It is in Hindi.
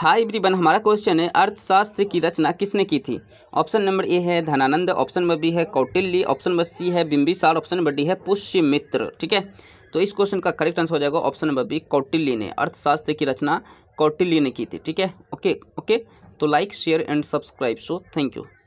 हाई ब्रिबन हमारा क्वेश्चन है अर्थशास्त्र की रचना किसने की थी ऑप्शन नंबर ए है धनानंद ऑप्शन नंबर बी है कौटिल्ली ऑप्शन नंबर सी है बिंबिसार ऑप्शन नंबर डी है पुष्यमित्र ठीक है तो इस क्वेश्चन का करेक्ट आंसर हो जाएगा ऑप्शन नंबर बी कौटिल्ली ने अर्थशास्त्र की रचना कौटिल्य ने की थी ठीक है ओके ओके तो like share and subscribe so thank you